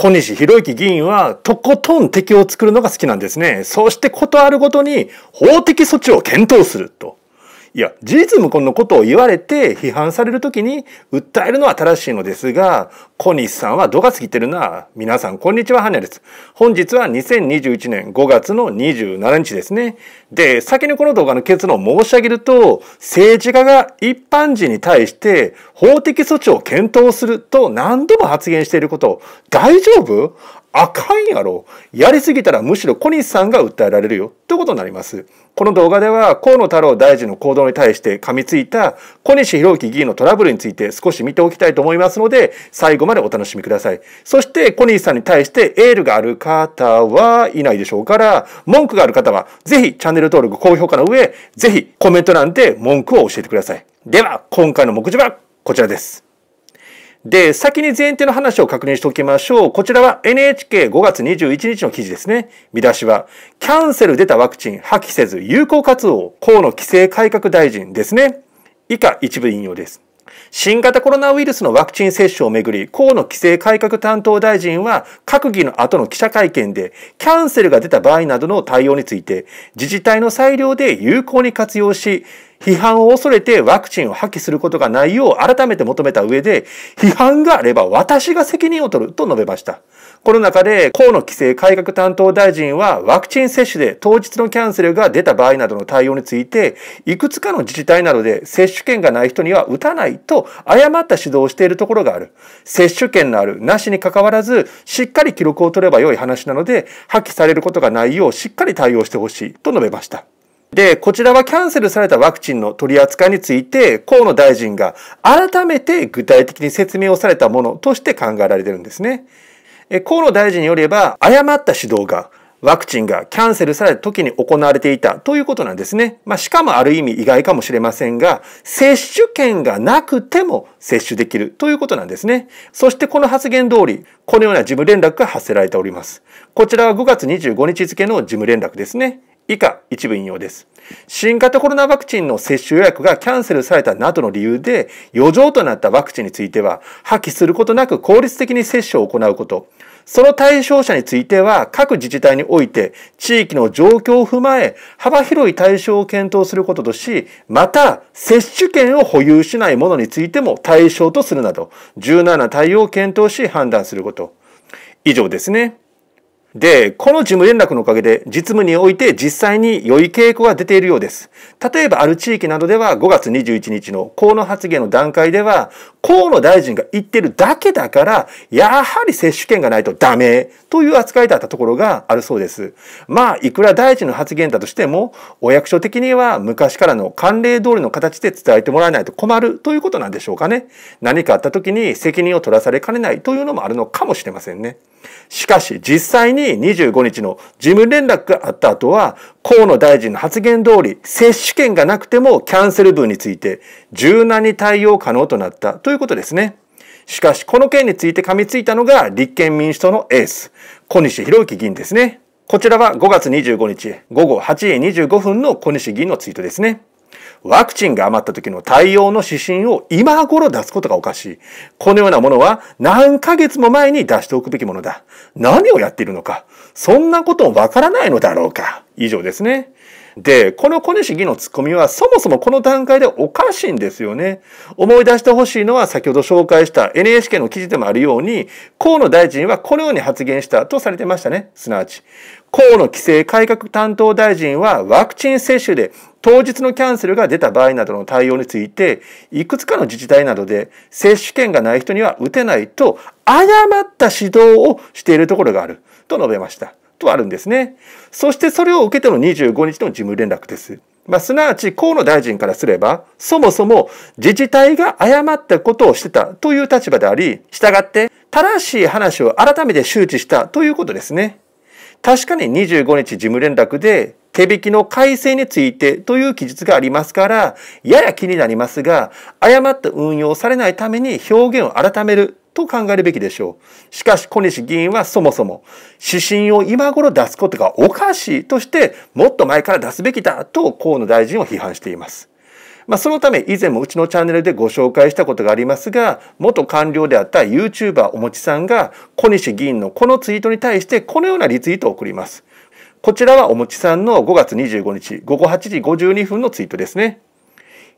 小西博之議員はとことん敵を作るのが好きなんですね。そしてことあるごとに法的措置を検討すると。いや事実無根のことを言われて批判されるときに訴えるのは正しいのですが小西さんは度が過ぎてるな皆さんこんにちははねです本日は2021年5月の27日ですねで先にこの動画の結論を申し上げると政治家が一般人に対して法的措置を検討すると何度も発言していること大丈夫あかんやろ。やりすぎたらむしろ小西さんが訴えられるよ。ということになります。この動画では河野太郎大臣の行動動に対して噛みついた小西博之議員のトラブルについて少し見ておきたいと思いますので、最後までお楽しみください。そして、小西さんに対してエールがある方はいないでしょうから、文句がある方は、ぜひチャンネル登録、高評価の上、ぜひコメント欄で文句を教えてください。では、今回の目次はこちらです。で、先に前提の話を確認しておきましょう。こちらは NHK5 月21日の記事ですね。見出しは、キャンセル出たワクチン破棄せず有効活用、河野規制改革大臣ですね。以下一部引用です。新型コロナウイルスのワクチン接種をめぐり、河野規制改革担当大臣は、閣議の後の記者会見で、キャンセルが出た場合などの対応について、自治体の裁量で有効に活用し、批判を恐れてワクチンを破棄することがないよう改めて求めた上で、批判があれば私が責任を取ると述べました。この中で河野規制改革担当大臣はワクチン接種で当日のキャンセルが出た場合などの対応について、いくつかの自治体などで接種券がない人には打たないと誤った指導をしているところがある。接種券のある、なしに関わらず、しっかり記録を取れば良い話なので、破棄されることがないようしっかり対応してほしいと述べました。で、こちらはキャンセルされたワクチンの取り扱いについて、河野大臣が改めて具体的に説明をされたものとして考えられてるんですね。河野大臣によれば、誤った指導がワクチンがキャンセルされた時に行われていたということなんですね。まあ、しかもある意味意外かもしれませんが、接種券がなくても接種できるということなんですね。そしてこの発言通り、このような事務連絡が発せられております。こちらは5月25日付の事務連絡ですね。以下一部引用です。新型コロナワクチンの接種予約がキャンセルされたなどの理由で余剰となったワクチンについては破棄することなく効率的に接種を行うこと。その対象者については各自治体において地域の状況を踏まえ幅広い対象を検討することとし、また接種券を保有しないものについても対象とするなど柔軟な対応を検討し判断すること。以上ですね。で、この事務連絡のおかげで実務において実際に良い傾向が出ているようです。例えばある地域などでは5月21日の河野発言の段階では河野大臣が言ってるだけだからやはり接種券がないとダメという扱いだったところがあるそうです。まあいくら大臣の発言だとしてもお役所的には昔からの慣例通りの形で伝えてもらえないと困るということなんでしょうかね。何かあった時に責任を取らされかねないというのもあるのかもしれませんね。しかし実際にに25日の事務連絡があった後は、河野大臣の発言通り、接種券がなくてもキャンセル分について柔軟に対応可能となったということですね。しかし、この件について噛みついたのが立憲民主党のエース、小西博之議員ですね。こちらは5月25日午後8時25分の小西議員のツイートですね。ワクチンが余った時の対応の指針を今頃出すことがおかしい。このようなものは何ヶ月も前に出しておくべきものだ。何をやっているのか。そんなことわからないのだろうか。以上ですね。で、この小西議のツッコミはそもそもこの段階でおかしいんですよね。思い出してほしいのは先ほど紹介した NHK の記事でもあるように、河野大臣はこのように発言したとされてましたね。すなわち、河野規制改革担当大臣はワクチン接種で当日のキャンセルが出た場合などの対応について、いくつかの自治体などで接種券がない人には打てないと誤った指導をしているところがあると述べました。とあるんですね。そしてそれを受けての25日の事務連絡です。まあ、すなわち河野大臣からすれば、そもそも自治体が誤ったことをしてたという立場であり、従って正しい話を改めて周知したということですね。確かに25日事務連絡で手引きの改正についてという記述がありますから、やや気になりますが、誤って運用されないために表現を改めると考えるべきでしょう。しかし小西議員はそもそも指針を今頃出すことがおかしいとしてもっと前から出すべきだと河野大臣を批判しています。まあ、そのため以前もうちのチャンネルでご紹介したことがありますが元官僚であった YouTuber おもちさんが小西議員のこのツイートに対してこのようなリツイートを送ります。こちらはおもちさんの5月25日午後8時52分のツイートですね。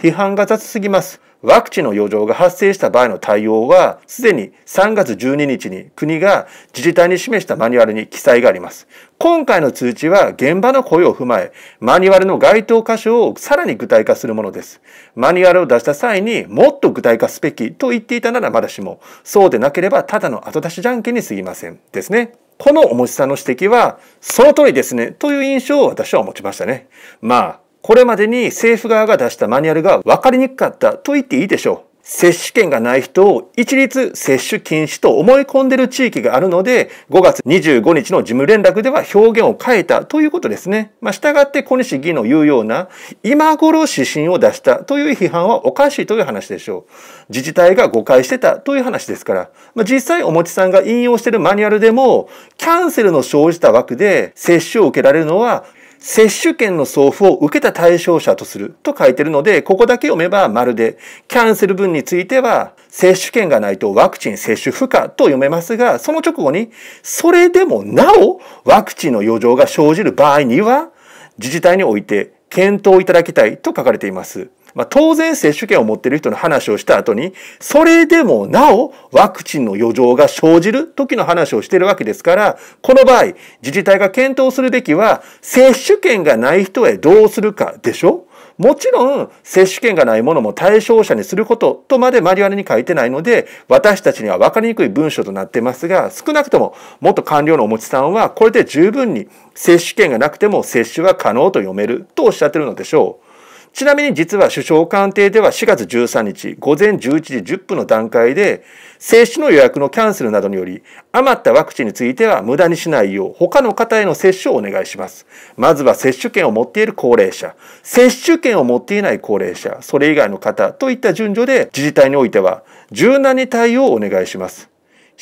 批判が雑すぎます。ワクチンの余剰が発生した場合の対応は、すでに3月12日に国が自治体に示したマニュアルに記載があります。今回の通知は現場の声を踏まえ、マニュアルの該当箇所をさらに具体化するものです。マニュアルを出した際にもっと具体化すべきと言っていたならまだしも、そうでなければただの後出しじゃんけんに過ぎません。ですね。このお持ちさんの指摘は、その通りですね、という印象を私は持ちましたね。まあ、これまでに政府側が出したマニュアルが分かりにくかったと言っていいでしょう。接種券がない人を一律接種禁止と思い込んでる地域があるので、5月25日の事務連絡では表現を変えたということですね。まあ、従って小西議員の言うような、今頃指針を出したという批判はおかしいという話でしょう。自治体が誤解してたという話ですから、まあ、実際おもちさんが引用しているマニュアルでも、キャンセルの生じた枠で接種を受けられるのは接種券の送付を受けた対象者とすると書いてるので、ここだけ読めば丸で、キャンセル分については、接種券がないとワクチン接種不可と読めますが、その直後に、それでもなおワクチンの余剰が生じる場合には、自治体において検討いただきたいと書かれています。まあ、当然接種券を持っている人の話をした後に、それでもなおワクチンの余剰が生じる時の話をしているわけですから、この場合、自治体が検討するべきは、接種券がない人へどうするかでしょもちろん、接種券がないものも対象者にすることとまでマリュアルに書いてないので、私たちには分かりにくい文章となってますが、少なくとも元官僚のお持ちさんは、これで十分に接種券がなくても接種は可能と読めるとおっしゃってるのでしょう。ちなみに実は首相官邸では4月13日午前11時10分の段階で接種の予約のキャンセルなどにより余ったワクチンについては無駄にしないよう他の方への接種をお願いします。まずは接種券を持っている高齢者、接種券を持っていない高齢者、それ以外の方といった順序で自治体においては柔軟に対応をお願いします。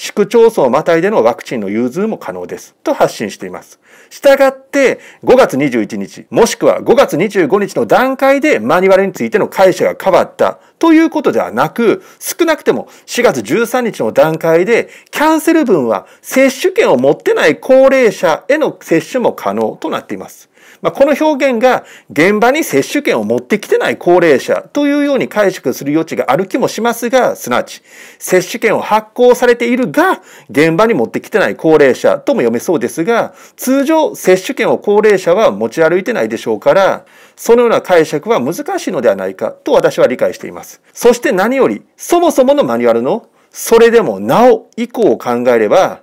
市区町村をまたいでのワクチンの融通も可能ですと発信しています。したがって5月21日もしくは5月25日の段階でマニュアルについての会社が変わったということではなく少なくても4月13日の段階でキャンセル分は接種券を持ってない高齢者への接種も可能となっています。まあ、この表現が現場に接種券を持ってきてない高齢者というように解釈する余地がある気もしますが、すなわち接種券を発行されているが現場に持ってきてない高齢者とも読めそうですが、通常接種券を高齢者は持ち歩いてないでしょうから、そのような解釈は難しいのではないかと私は理解しています。そして何より、そもそものマニュアルのそれでもなお以降を考えれば、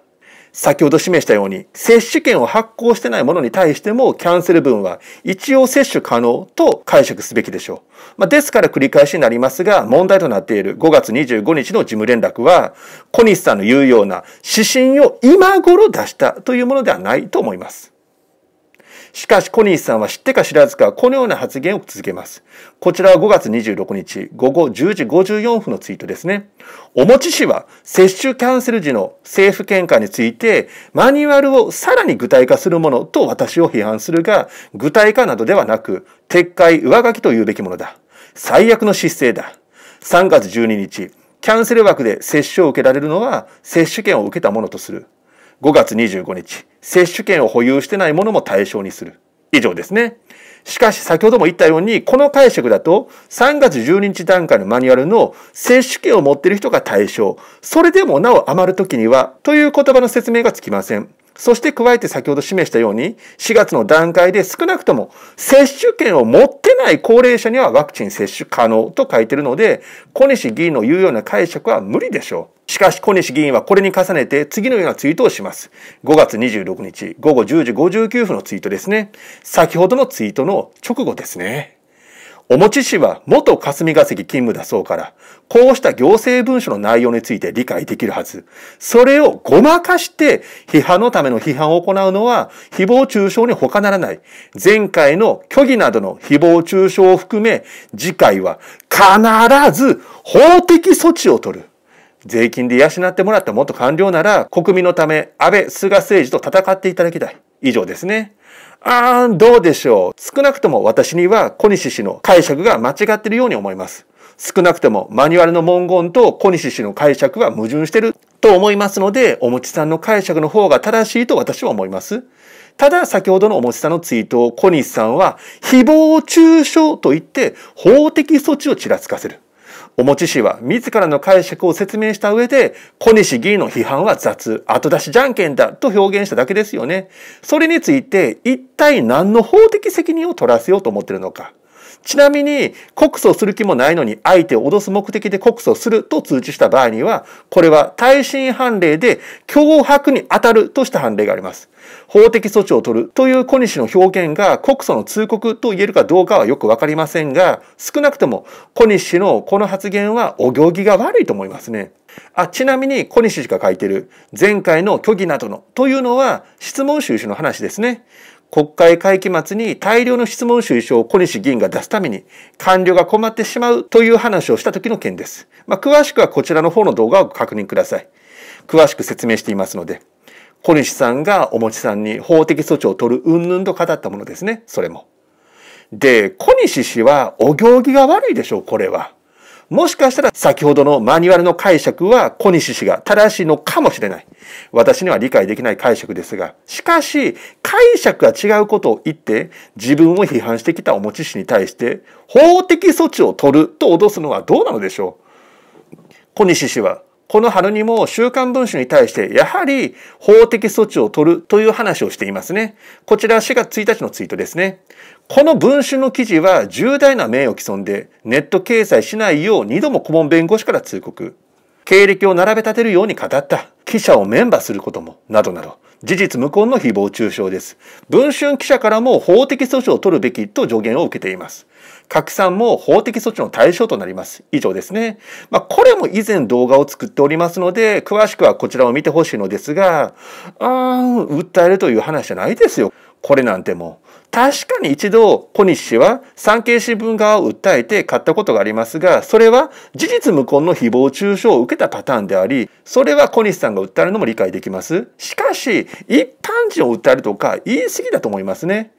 先ほど示したように、接種券を発行してないものに対しても、キャンセル分は一応接種可能と解釈すべきでしょう。まあ、ですから繰り返しになりますが、問題となっている5月25日の事務連絡は、小西さんの言うような指針を今頃出したというものではないと思います。しかし、小西さんは知ってか知らずか、このような発言を続けます。こちらは5月26日、午後10時54分のツイートですね。おもち氏は、接種キャンセル時の政府見解について、マニュアルをさらに具体化するものと私を批判するが、具体化などではなく、撤回上書きというべきものだ。最悪の失勢だ。3月12日、キャンセル枠で接種を受けられるのは接種券を受けたものとする。5月25日、接種券を保有してないものも対象にする。以上ですね。しかし先ほども言ったように、この解釈だと3月12日段階のマニュアルの接種券を持っている人が対象、それでもなお余る時にはという言葉の説明がつきません。そして加えて先ほど示したように、4月の段階で少なくとも接種券を持ってない高齢者にはワクチン接種可能と書いてるので、小西議員の言うような解釈は無理でしょう。しかし小西議員はこれに重ねて次のようなツイートをします。5月26日午後10時59分のツイートですね。先ほどのツイートの直後ですね。おもち氏は元霞が関勤務だそうから、こうした行政文書の内容について理解できるはず。それをごまかして批判のための批判を行うのは誹謗中傷に他ならない。前回の虚偽などの誹謗中傷を含め、次回は必ず法的措置を取る。税金で養ってもらった元官僚なら国民のため安倍菅政治と戦っていただきたい。以上ですね。あーどうでしょう。少なくとも私には小西氏の解釈が間違っているように思います。少なくともマニュアルの文言と小西氏の解釈は矛盾してると思いますので、おもちさんの解釈の方が正しいと私は思います。ただ、先ほどのおもちさんのツイートを小西さんは、誹謗中傷と言って法的措置をちらつかせる。おもち氏は自らの解釈を説明した上で、小西議員の批判は雑、後出しじゃんけんだと表現しただけですよね。それについて、一体何の法的責任を取らせようと思ってるのか。ちなみに、告訴する気もないのに相手を脅す目的で告訴すると通知した場合には、これは耐震判例で脅迫に当たるとした判例があります。法的措置を取るという小西の表現が告訴の通告と言えるかどうかはよくわかりませんが、少なくとも小西氏のこの発言はお行儀が悪いと思いますね。あ、ちなみに小西氏が書いてる前回の虚偽などのというのは質問収集の話ですね。国会会期末に大量の質問主意書を小西議員が出すために官僚が困ってしまうという話をした時の件です。まあ、詳しくはこちらの方の動画を確認ください。詳しく説明していますので、小西さんがおもちさんに法的措置を取る云々と語ったものですね、それも。で、小西氏はお行儀が悪いでしょう、これは。もしかしたら先ほどのマニュアルの解釈は小西氏が正しいのかもしれない。私には理解できない解釈ですが、しかし解釈が違うことを言って自分を批判してきたお持ち氏に対して法的措置を取ると脅すのはどうなのでしょう小西氏はこの春にも週刊文書に対してやはり法的措置を取るという話をしていますね。こちら4月1日のツイートですね。この文春の記事は重大な名誉毀損で、ネット掲載しないよう二度も顧問弁護士から通告。経歴を並べ立てるように語った。記者をメンバーすることも、などなど。事実無根の誹謗中傷です。文春記者からも法的措置を取るべきと助言を受けています。拡散も法的措置の対象となります。以上ですね。まあ、これも以前動画を作っておりますので、詳しくはこちらを見てほしいのですが、あーん、訴えるという話じゃないですよ。これなんてもう。確かに一度、小西氏は産経新聞側を訴えて買ったことがありますが、それは事実無根の誹謗中傷を受けたパターンであり、それは小西さんが訴えるのも理解できます。しかし、一般人を訴えるとか言い過ぎだと思いますね。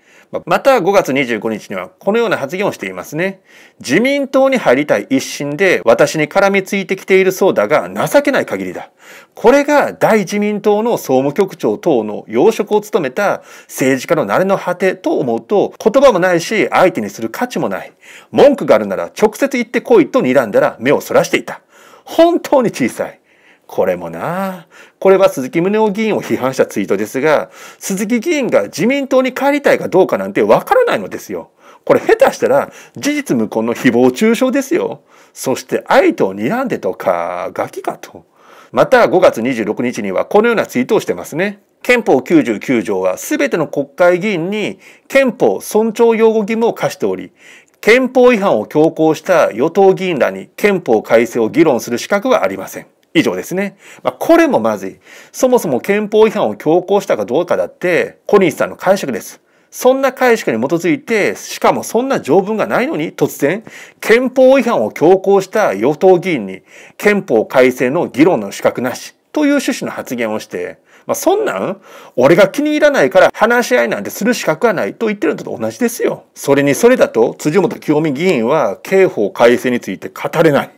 また5月25日にはこのような発言をしていますね。自民党に入りたい一心で私に絡みついてきているそうだが情けない限りだ。これが大自民党の総務局長等の要職を務めた政治家の慣れの果てと思うと言葉もないし相手にする価値もない。文句があるなら直接言ってこいと睨んだら目をそらしていた。本当に小さい。これもなこれは鈴木宗男議員を批判したツイートですが、鈴木議員が自民党に帰りたいかどうかなんてわからないのですよ。これ下手したら事実無根の誹謗中傷ですよ。そして愛と睨んでとか、ガキかと。また5月26日にはこのようなツイートをしてますね。憲法99条は全ての国会議員に憲法尊重擁護義務を課しており、憲法違反を強行した与党議員らに憲法改正を議論する資格はありません。以上ですね。まあ、これもまずい。そもそも憲法違反を強行したかどうかだって、小西さんの解釈です。そんな解釈に基づいて、しかもそんな条文がないのに、突然、憲法違反を強行した与党議員に、憲法改正の議論の資格なし、という趣旨の発言をして、まあ、そんなん、俺が気に入らないから話し合いなんてする資格はないと言ってるのと同じですよ。それにそれだと、辻元清美議員は刑法改正について語れない。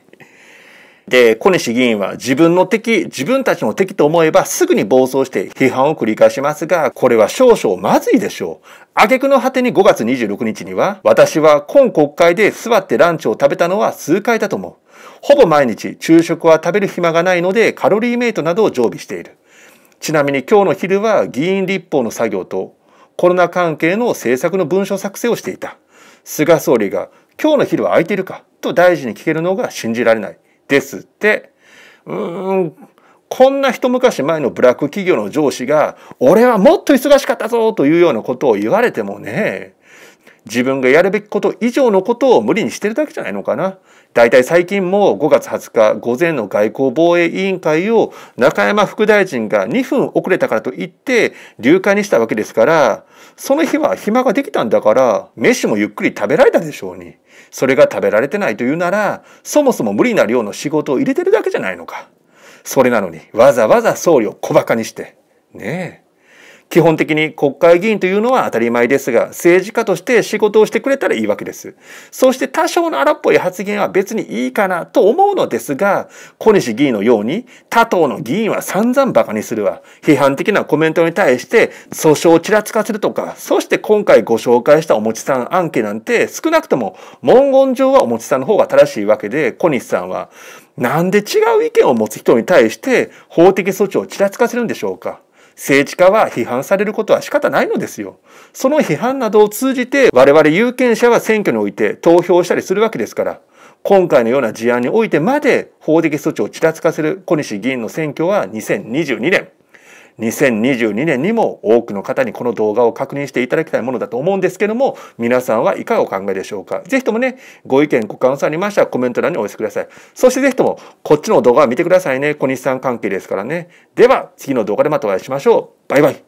で、小西議員は自分の敵、自分たちの敵と思えばすぐに暴走して批判を繰り返しますが、これは少々まずいでしょう。挙句の果てに5月26日には、私は今国会で座ってランチを食べたのは数回だと思う。ほぼ毎日昼食は食べる暇がないのでカロリーメイトなどを常備している。ちなみに今日の昼は議員立法の作業とコロナ関係の政策の文書作成をしていた。菅総理が今日の昼は空いているかと大臣に聞けるのが信じられない。ですって。うーん。こんな一昔前のブラック企業の上司が、俺はもっと忙しかったぞというようなことを言われてもね、自分がやるべきこと以上のことを無理にしてるだけじゃないのかな。だいたい最近も5月20日午前の外交防衛委員会を中山副大臣が2分遅れたからと言って流会にしたわけですから、その日は暇ができたんだから、飯もゆっくり食べられたでしょうに。それが食べられてないというならそもそも無理な量の仕事を入れてるだけじゃないのかそれなのにわざわざ総理を小馬鹿にしてねえ基本的に国会議員というのは当たり前ですが、政治家として仕事をしてくれたらいいわけです。そして多少の荒っぽい発言は別にいいかなと思うのですが、小西議員のように他党の議員は散々馬鹿にするわ。批判的なコメントに対して訴訟をちらつかせるとか、そして今回ご紹介したおもちさん案件なんて少なくとも文言上はおもちさんの方が正しいわけで、小西さんはなんで違う意見を持つ人に対して法的措置をちらつかせるんでしょうか政治家は批判されることは仕方ないのですよ。その批判などを通じて我々有権者は選挙において投票したりするわけですから、今回のような事案においてまで法的措置をちらつかせる小西議員の選挙は2022年、2022年にも多くの方にこの動画を確認していただきたいものだと思うんですけども、皆さんはいかがお考えでしょうか。ぜひともね、ご意見、ご感想ありましたらコメント欄にお寄せください。そしてぜひとも、こっちの動画を見てくださいね。小西さん関係ですからね。では、次の動画でまたお会いしましょう。バイバイ。